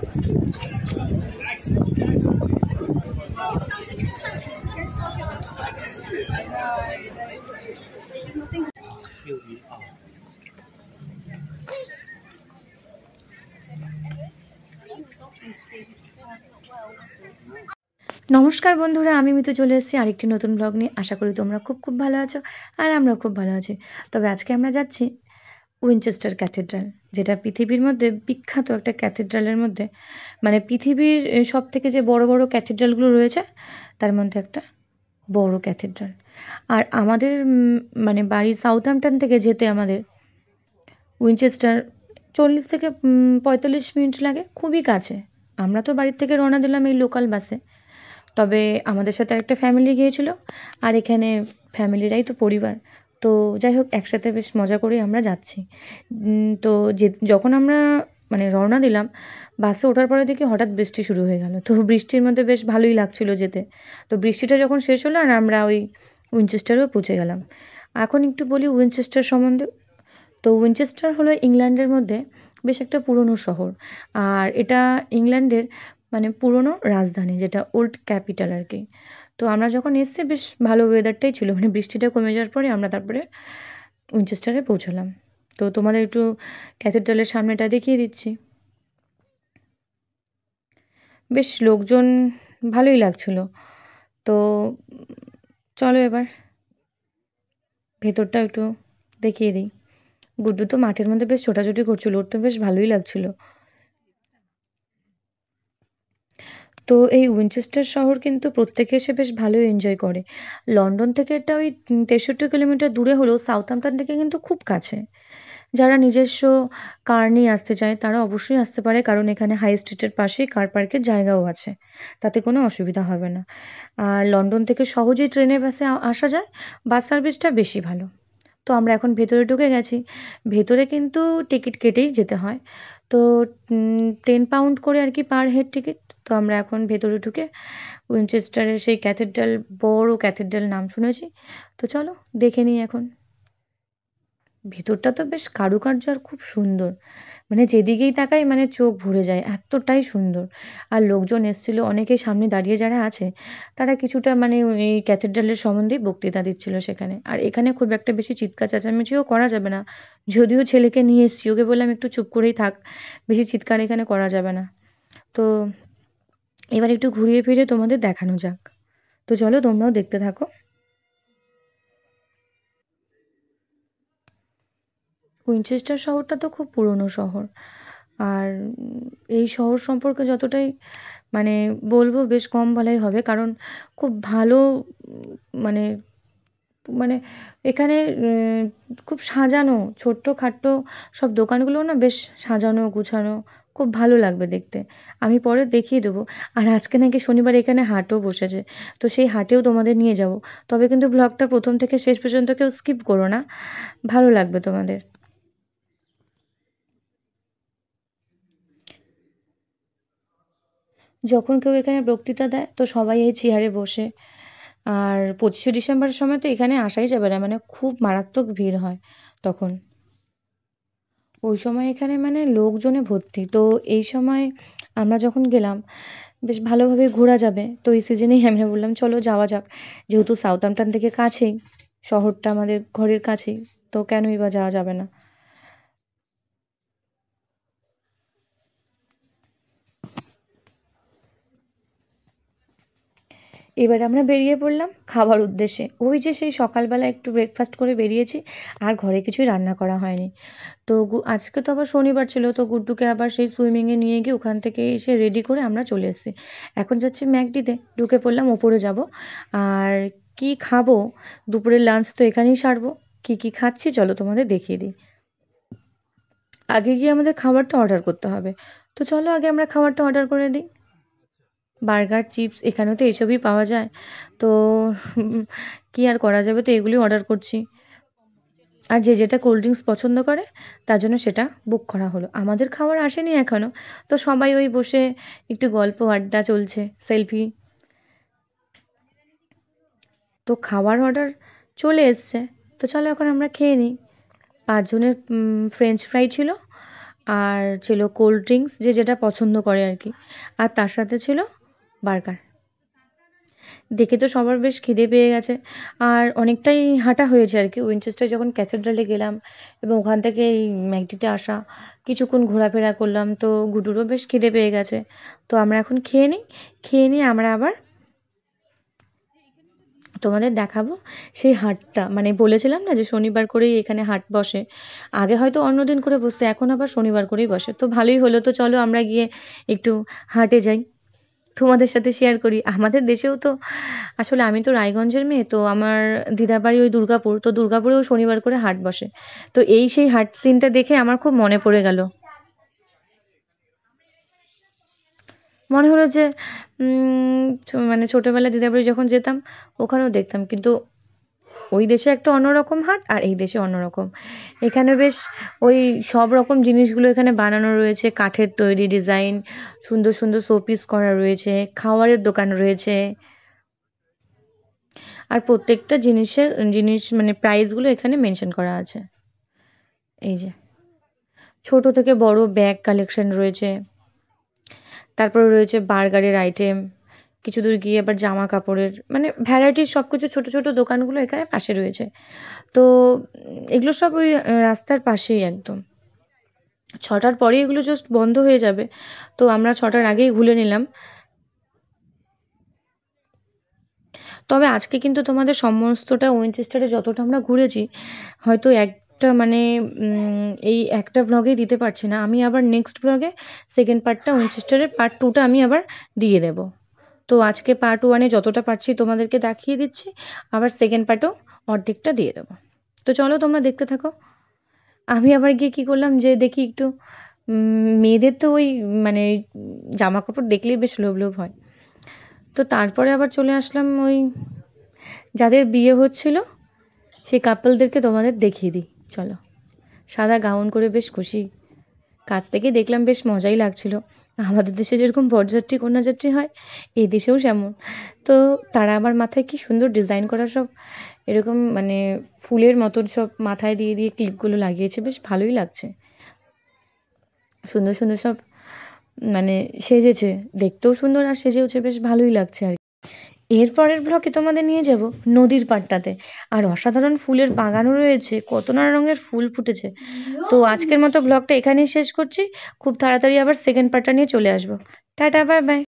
নমস্কার বন্ধুরা আমি মিতু চলে এসেছি আরেকটি নতুন ব্লগ নিয়ে আশা করি তোমরা খুব খুব ভালো আছো আর আমরাও খুব ভালো আছি তবে আজকে আমরা যাচ্ছি উইনচেস্টার ক্যাথেড্রাল যেটা পৃথিবীর মধ্যে বিখ্যাত একটা ক্যাথেড্রালের মধ্যে মানে পৃথিবীর সব থেকে যে বড় বড় ক্যাথেড্রালগুলো রয়েছে তার মধ্যে একটা বড় ক্যাথেড্রাল আর আমাদের মানে বাড়ির সাউথহ্যাম্পটন থেকে যেতে আমাদের উইনচেস্টার চল্লিশ থেকে পঁয়তাল্লিশ মিনিট লাগে খুবই কাছে আমরা তো বাড়ির থেকে রওনা দিলাম এই লোকাল বাসে তবে আমাদের সাথে একটা ফ্যামিলি গিয়েছিল আর এখানে ফ্যামিলিরাই তো পরিবার তো যাই হোক একসাথে বেশ মজা করেই আমরা যাচ্ছি তো যে যখন আমরা মানে রওনা দিলাম বাসে ওঠার পরে দেখি হঠাৎ বৃষ্টি শুরু হয়ে গেল তো বৃষ্টির মধ্যে বেশ ভালোই লাগছিলো যেতে তো বৃষ্টিটা যখন শেষ হলো আর আমরা ওই উইনচেস্টারেও পৌঁছে গেলাম এখন একটু বলি উইনচেস্টার সম্বন্ধে তো উইনচেস্টার হলো ইংল্যান্ডের মধ্যে বেশ একটা পুরনো শহর আর এটা ইংল্যান্ডের মানে পুরনো রাজধানী যেটা ওল্ড ক্যাপিটাল আর কি তো আমরা যখন এসেছি বেশ ভালো ওয়েদারটাই ছিল মানে বৃষ্টিটা কমে যাওয়ার পরে আমরা তারপরে উইনচেস্টারে পৌঁছালাম তো তোমাদের একটু ক্যাথেড্রালের সামনেটা দেখিয়ে দিচ্ছি বেশ লোকজন ভালোই লাগছিল তো চলো এবার ভেতরটা একটু দেখিয়ে দিই গুড্ডু তো মাঠের মধ্যে বেশ ছোটাছুটি করছিল ওর তো বেশ ভালোই লাগছিলো তো এই উইনচেস্টার শহর কিন্তু প্রত্যেকে এসে বেশ ভালোই এনজয় করে লন্ডন থেকে এটা ওই তেষট্টি কিলোমিটার দূরে হলেও সাউথহ্যাম্পটন থেকে কিন্তু খুব কাছে যারা নিজস্ব কার নিয়ে আসতে চায় তারা অবশ্যই আসতে পারে কারণ এখানে হাই স্ট্রিটের পাশেই কার পার্কের জায়গাও আছে তাতে কোনো অসুবিধা হবে না আর লন্ডন থেকে সহজেই ট্রেনে বাসে আসা যায় বাস সার্ভিসটা বেশি ভালো তো আমরা এখন ভেতরে ঢুকে গেছি ভেতরে কিন্তু টিকিট কেটেই যেতে হয় তো টেন পাউন্ড করে আর কি পার হেড টিকিট তো আমরা এখন ভেতরে ঢুকে উইনচেস্টারের সেই ক্যাথেড্রাল বড় ক্যাথেড্রাল নাম শুনেছি তো চলো দেখে নিই এখন ভেতরটা তো বেশ কারুকার্য আর খুব সুন্দর মানে যেদিকেই তাকাই মানে চোখ ভরে যায় এতটাই সুন্দর আর লোকজন এসেছিলো অনেকেই সামনে দাঁড়িয়ে যারা আছে তারা কিছুটা মানে এই ক্যাথেড্রালের সম্বন্ধেই বক্তৃতা দিচ্ছিল সেখানে আর এখানে খুব একটা বেশি চিৎকার চেঁচামেচিও করা যাবে না যদিও ছেলেকে নিয়ে এসছি ওকে বললাম একটু চুপ করেই থাক বেশি চিৎকার এখানে করা যাবে না তো এবার একটু ঘুরিয়ে ফিরে তোমাদের দেখানো যাক তো চলো তোমরাও দেখতে থাকো উইনচেস্টার শহরটা তো খুব পুরনো শহর আর এই শহর সম্পর্কে যতটাই মানে বলবো বেশ কম বলাই হবে কারণ খুব ভালো মানে মানে এখানে খুব সাজানো ছোট্ট খাট্টো সব দোকানগুলোও না বেশ সাজানো গুছানো খুব ভালো লাগবে দেখতে আমি পরে দেখিয়ে দেবো আর আজকে নাকি শনিবার এখানে হাটও বসেছে তো সেই হাটেও তোমাদের নিয়ে যাব তবে কিন্তু ব্লগটা প্রথম থেকে শেষ পর্যন্ত কেউ স্কিপ করো না ভালো লাগবে তোমাদের যখন কেউ এখানে বক্তৃতা দেয় তো সবাই এই চেয়ারে বসে আর পঁচিশে ডিসেম্বরের সময় তো এখানে আসাই যাবে না মানে খুব মারাত্মক ভিড় হয় তখন ওই সময় এখানে মানে লোকজনে ভর্তি তো এই সময় আমরা যখন গেলাম বেশ ভালোভাবে ঘোরা যাবে তো এই সিজনেই আমরা বললাম চলো যাওয়া যাক যেহেতু সাউথ আমটান থেকে কাছেই শহরটা আমাদের ঘরের কাছেই তো কেনই বা যাওয়া যাবে না এবার আমরা বেরিয়ে পড়লাম খাবার উদ্দেশ্যে ওই যে সেই সকালবেলা একটু ব্রেকফাস্ট করে বেরিয়েছি আর ঘরে কিছুই রান্না করা হয়নি তো আজকে তো আবার শনিবার ছিল তো গুড্ডুকে আবার সেই সুইমিংয়ে নিয়ে গিয়ে ওখান থেকে এসে রেডি করে আমরা চলে এসেছি এখন যাচ্ছি ম্যাকডিতে ঢুকে পড়লাম ওপরে যাব আর কি খাবো দুপুরের লাঞ্চ তো এখানেই সারবো কি কি খাচ্ছি চলো তোমাদের দেখিয়ে দিই আগে গিয়ে আমাদের খাবারটা অর্ডার করতে হবে তো চলো আগে আমরা খাবারটা অর্ডার করে দিই বার্গার চিপস এখানেও তো এসবই পাওয়া যায় তো কী আর করা যাবে তো এগুলি অর্ডার করছি আর যে যেটা কোল্ড ড্রিঙ্কস পছন্দ করে তার জন্য সেটা বুক করা হলো আমাদের খাওয়ার আসেনি এখনও তো সবাই ওই বসে একটু গল্প আড্ডা চলছে সেলফি তো খাওয়ার অর্ডার চলে এসছে তো চলো এখন আমরা খেয়ে নিই পাঁচজনের ফ্রেঞ্চ ফ্রাই ছিল আর ছিল কোল্ড ড্রিঙ্কস যে যেটা পছন্দ করে আর কি আর তার সাথে ছিল বার্গার দেখে তো সবার বেশ খিদে পেয়ে গেছে আর অনেকটাই হাঁটা হয়েছে আর কি উইনচেস্টার যখন ক্যাথেড্রালে গেলাম এবং ওখান থেকে এই ম্যাগডিতে আসা কিছুক্ষণ ঘোরাফেরা করলাম তো গুডুরও বেশ খিদে পেয়ে গেছে তো আমরা এখন খেয়ে নিই খেয়ে নিয়ে আমরা আবার তোমাদের দেখাবো সেই হাটটা মানে বলেছিলাম না যে শনিবার করেই এখানে হাট বসে আগে হয়তো অন্য দিন করে বসতে এখন আবার শনিবার করেই বসে তো ভালোই হলো তো চলো আমরা গিয়ে একটু হাটে যাই তোমাদের সাথে শেয়ার করি আমাদের দেশেও তো আসলে আমি তো রায়গঞ্জের মেয়ে তো আমার দিদার বাড়ি ওই দুর্গাপুর তো দুর্গাপুরেও শনিবার করে হাট বসে তো এই সেই হাট সিনটা দেখে আমার খুব মনে পড়ে গেল মনে হলো যে মানে ছোটোবেলায় দিদাবাড়ি বাড়ি যখন যেতাম ওখানেও দেখতাম কিন্তু ওই দেশে একটা অন্যরকম হাট আর এই দেশে অন্যরকম এখানে বেশ ওই সব রকম জিনিসগুলো এখানে বানানো রয়েছে কাঠের তৈরি ডিজাইন সুন্দর সুন্দর শোপিস করা রয়েছে খাওয়ারের দোকান রয়েছে আর প্রত্যেকটা জিনিসের জিনিস মানে প্রাইসগুলো এখানে মেনশন করা আছে এই যে ছোট থেকে বড় ব্যাগ কালেকশন রয়েছে তারপর রয়েছে বার্গারের আইটেম কিছু দূর গিয়ে আবার জামা কাপড়ের মানে ভ্যারাইটির সব কিছু ছোটো ছোটো দোকানগুলো এখানে পাশে রয়েছে তো এগুলো সব ওই রাস্তার পাশেই একদম ছটার পরেই এগুলো জাস্ট বন্ধ হয়ে যাবে তো আমরা ছটার আগেই ঘুলে নিলাম তবে আজকে কিন্তু তোমাদের সমস্তটা উইনচেস্টারে যতটা আমরা ঘুরেছি হয়তো এক একটা মানে এই একটা ব্লগে দিতে পারছি না আমি আবার নেক্সট ব্লগে সেকেন্ড পার্টটা উইনচেস্টারের পার্ট টুটা আমি আবার দিয়ে দেবো তো আজকে পার্ট ওয়ানে যতটা পারছি তোমাদেরকে দেখিয়ে দিচ্ছি আবার সেকেন্ড পার্টও অর্ধেকটা দিয়ে দেবো তো চলো তোমরা দেখতে থাকো আমি আবার গিয়ে কী করলাম যে দেখি একটু মেয়েদের তো ওই মানে জামা কাপড় দেখলেই বেশ লোভ লোভ হয় তো তারপরে আবার চলে আসলাম ওই যাদের বিয়ে হচ্ছিল সেই কাপলদেরকে তোমাদের দেখিয়ে দিই চলো সাদা গাউন করে বেশ খুশি কাছ থেকে দেখলাম বেশ মজাই লাগছিল আমাদের দেশে যেরকম বরযাত্রী কন্যাযাত্রী হয় এই দেশেও সেমন তো তারা আবার মাথায় কি সুন্দর ডিজাইন করা সব এরকম মানে ফুলের মতন সব মাথায় দিয়ে দিয়ে ক্লিপগুলো লাগিয়েছে বেশ ভালোই লাগছে সুন্দর সুন্দর সব মানে সেজেছে দেখতেও সুন্দর আর সেজেওছে বেশ ভালোই লাগছে আর এর পরের ব্লকে তোমাদের নিয়ে যাব নদীর পাড়টাতে আর অসাধারণ ফুলের বাগানও রয়েছে কত নানা রঙের ফুল ফুটেছে তো আজকের মতো ব্লগটা এখানেই শেষ করছি খুব তাড়াতাড়ি আবার সেকেন্ড পার্টটা নিয়ে চলে আসবো টাটা বাই বাই